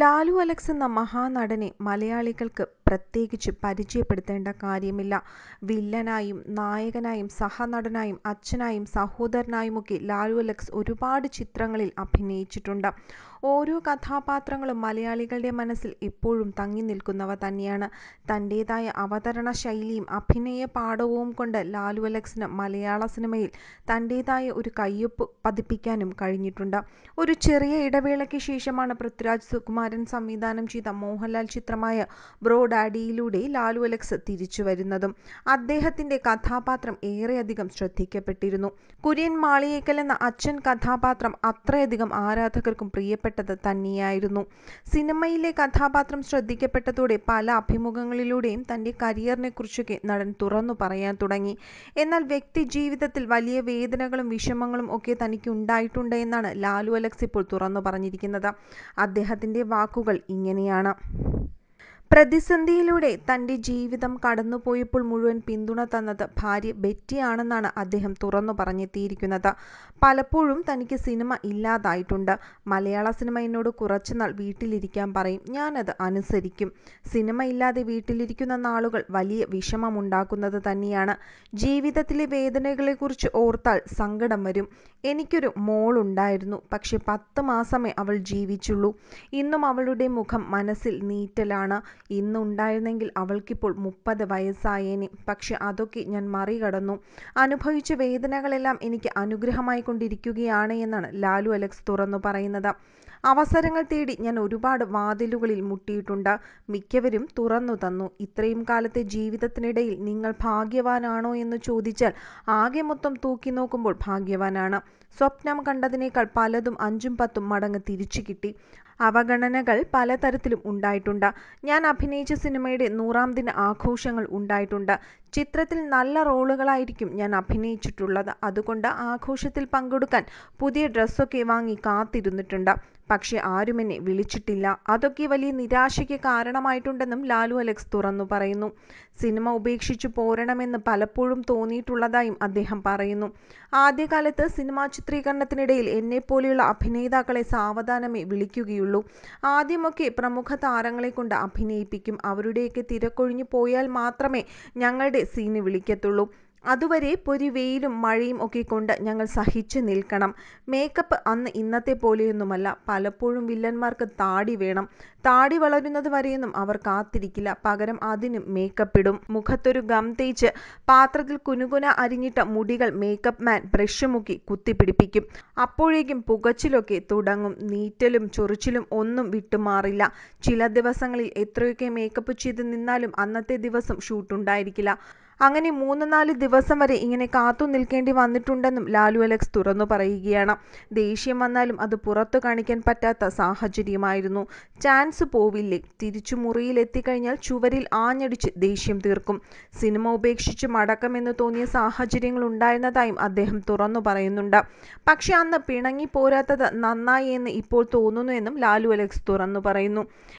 Lalu Alex എന്ന മഹാനടനെ മലയാളികൾക്ക് പ്രത്യേകിച്ച് പരിചയപ്പെടുത്തേണ്ട കാര്യമില്ല വില്ലനായും നായകനായും സഹനടനായും അച്ഛനായും സഹോദരനായുമൊക്കെ ലാലു അലക്സ് ഒരുപാട് ചിത്രങ്ങളിൽ അഭിനയിച്ചിട്ടുണ്ട് ഓരോ കഥാപാത്രങ്ങളും മലയാളികളുടെ മനസ്സിൽ എപ്പോഴും തങ്ങി നിൽക്കുന്നവ തന്നെയാണ് തൻ്റേതായ അവതരണ ശൈലിയും അഭിനയ പാഠവും കൊണ്ട് ലാലു അലക്സിന് മലയാള സിനിമയിൽ തൻ്റേതായ ഒരു കയ്യൊപ്പ് പതിപ്പിക്കാനും കഴിഞ്ഞിട്ടുണ്ട് ഒരു ചെറിയ ഇടവേളയ്ക്ക് ശേഷമാണ് പൃഥ്വിരാജ് സുകുമാരൻ സംവിധാനം ചെയ്ത മോഹൻലാൽ ചിത്രമായ ബ്രോഡ് ഡാഡിയിലൂടെ ലാലു അലക്സ് തിരിച്ചു വരുന്നതും അദ്ദേഹത്തിന്റെ കഥാപാത്രം ഏറെയധികം ശ്രദ്ധിക്കപ്പെട്ടിരുന്നു കുര്യൻ മാളിയേക്കൽ എന്ന അച്ഛൻ കഥാപാത്രം അത്രയധികം ആരാധകർക്കും പ്രിയപ്പെട്ടത് തന്നെയായിരുന്നു സിനിമയിലെ കഥാപാത്രം ശ്രദ്ധിക്കപ്പെട്ടതോടെ പല അഭിമുഖങ്ങളിലൂടെയും തന്റെ കരിയറിനെക്കുറിച്ചൊക്കെ നടൻ തുറന്നു പറയാൻ തുടങ്ങി എന്നാൽ വ്യക്തി ജീവിതത്തിൽ വലിയ വേദനകളും വിഷമങ്ങളും ഒക്കെ തനിക്ക് ഉണ്ടായിട്ടുണ്ട് എന്നാണ് ലാലു അലക്സ് ഇപ്പോൾ തുറന്നു പറഞ്ഞിരിക്കുന്നത് അദ്ദേഹത്തിന്റെ വാക്കുകൾ ഇങ്ങനെയാണ് പ്രതിസന്ധിയിലൂടെ തന്റെ ജീവിതം കടന്നുപോയപ്പോൾ മുഴുവൻ പിന്തുണ തന്നത് ഭാര്യ ബെറ്റിയാണെന്നാണ് അദ്ദേഹം തുറന്നു പറഞ്ഞെത്തിയിരിക്കുന്നത്. പലപ്പോഴും തനിക്ക് സിനിമ ഇല്ലാതായിട്ടുണ്ട്. മലയാള സിനിമ എന്നോട് കുറച്ചുനാൾ വീട്ടിലിരിക്കാൻ പറയും. ഞാനത് അനുസരിക്കും. സിനിമ ഇല്ലാതെ വീട്ടിലിരിക്കുന്ന നാളുകൾ വലിയ വിഷമമുണ്ടാക്കുന്നത് തന്നെയാണ്. ജീവിതത്തിലെ വേദനകളെക്കുറിച്ച് ഓർത്താൽ സങ്കടം വരും. എനിക്കൊരു മോളുണ്ടായിരുന്നു. പക്ഷേ പത്ത് മാസമേ അവൾ ജീവിച്ചുള്ളൂ. ഇന്നും അവളുടെ മുഖം മനസ്സിൽ നീറ്റലാണ്. ഇന്നുണ്ടായിരുന്നെങ്കിൽ അവൾക്കിപ്പോൾ മുപ്പത് വയസ്സായേനെ പക്ഷെ അതൊക്കെ ഞാൻ മറികടന്നു അനുഭവിച്ച വേദനകളെല്ലാം എനിക്ക് അനുഗ്രഹമായി കൊണ്ടിരിക്കുകയാണ് എന്നാണ് ലാലു അലക്സ് തുറന്നു പറയുന്നത് അവസരങ്ങൾ തേടി ഞാൻ ഒരുപാട് വാതിലുകളിൽ മുട്ടിയിട്ടുണ്ട് മിക്കവരും തുറന്നു തന്നു ഇത്രയും കാലത്തെ ജീവിതത്തിനിടയിൽ നിങ്ങൾ ഭാഗ്യവാനാണോ എന്ന് ചോദിച്ചാൽ ആകെ മൊത്തം തൂക്കി നോക്കുമ്പോൾ ഭാഗ്യവാനാണ് സ്വപ്നം കണ്ടതിനേക്കാൾ പലതും അഞ്ചും പത്തും മടങ്ങ് തിരിച്ചു കിട്ടി അവഗണനകൾ പലതരത്തിലും ഉണ്ടായിട്ടുണ്ട് ഞാൻ അഭിനയിച്ച സിനിമയുടെ നൂറാം ദിന ആഘോഷങ്ങൾ ഉണ്ടായിട്ടുണ്ട് ചിത്രത്തിൽ നല്ല റോളുകളായിരിക്കും ഞാൻ അഭിനയിച്ചിട്ടുള്ളത് അതുകൊണ്ട് ആഘോഷത്തിൽ പങ്കെടുക്കാൻ പുതിയ ഡ്രസ്സൊക്കെ വാങ്ങി കാത്തിരുന്നിട്ടുണ്ട് പക്ഷെ ആരും എന്നെ വിളിച്ചിട്ടില്ല അതൊക്കെ വലിയ നിരാശയ്ക്ക് കാരണമായിട്ടുണ്ടെന്നും ലാലു അലക്സ് തുറന്നു പറയുന്നു സിനിമ ഉപേക്ഷിച്ചു പോരണമെന്ന് പലപ്പോഴും തോന്നിയിട്ടുള്ളതായും അദ്ദേഹം പറയുന്നു ആദ്യകാലത്ത് സിനിമാ ചിത്രീകരണത്തിനിടയിൽ എന്നെപ്പോലെയുള്ള അഭിനേതാക്കളെ സാവധാനമേ വിളിക്കുകയുള്ളൂ ആദ്യമൊക്കെ പ്രമുഖ താരങ്ങളെ കൊണ്ട് അഭിനയിപ്പിക്കും അവരുടെയൊക്കെ തിരക്കൊഴിഞ്ഞു പോയാൽ മാത്രമേ ഞങ്ങളുടെ സീന് വിളിക്കത്തുള്ളൂ അതുവരെ പൊരിവെയിലും മഴയും ഒക്കെ കൊണ്ട് ഞങ്ങൾ സഹിച്ചു നിൽക്കണം മേക്കപ്പ് അന്ന് ഇന്നത്തെ പോലെയൊന്നുമല്ല പലപ്പോഴും വില്ലന്മാർക്ക് താടി വേണം താടി വളരുന്നത് വരെയൊന്നും അവർ കാത്തിരിക്കില്ല പകരം അതിന് മേക്കപ്പ് ഇടും മുഖത്തൊരു ഗം തേച്ച് പാത്രത്തിൽ കുനുകുന അരിഞ്ഞിട്ട മുടികൾ മേക്കപ്പ് മാൻ ബ്രഷ് മുക്കി കുത്തിപ്പിടിപ്പിക്കും അപ്പോഴേക്കും പുകച്ചിലൊക്കെ തുടങ്ങും നീറ്റലും ചൊറിച്ചിലും ഒന്നും വിട്ടുമാറില്ല ചില ദിവസങ്ങളിൽ എത്രയൊക്കെ മേക്കപ്പ് ചെയ്ത് നിന്നാലും അന്നത്തെ ദിവസം ഷൂട്ടുണ്ടായിരിക്കില്ല അങ്ങനെ മൂന്ന് നാല് ദിവസം വരെ ഇങ്ങനെ കാത്തു നിൽക്കേണ്ടി വന്നിട്ടുണ്ടെന്നും ലാലു അലക്സ് തുറന്നു പറയുകയാണ് ദേഷ്യം വന്നാലും അത് പുറത്തു കാണിക്കാൻ പറ്റാത്ത സാഹചര്യമായിരുന്നു ചാൻസ് പോവില്ലേ തിരിച്ചു മുറിയിലെത്തിക്കഴിഞ്ഞാൽ ചുവരിൽ ആഞ്ഞടിച്ച് ദേഷ്യം തീർക്കും സിനിമ ഉപേക്ഷിച്ച് മടക്കമെന്ന് തോന്നിയ സാഹചര്യങ്ങൾ ഉണ്ടായിരുന്നതായും അദ്ദേഹം തുറന്നു പറയുന്നുണ്ട് പക്ഷെ അന്ന് പിണങ്ങി പോരാത്തത് നന്നായി എന്ന് ഇപ്പോൾ തോന്നുന്നു എന്നും ലാലു അലക്സ് തുറന്നു പറയുന്നു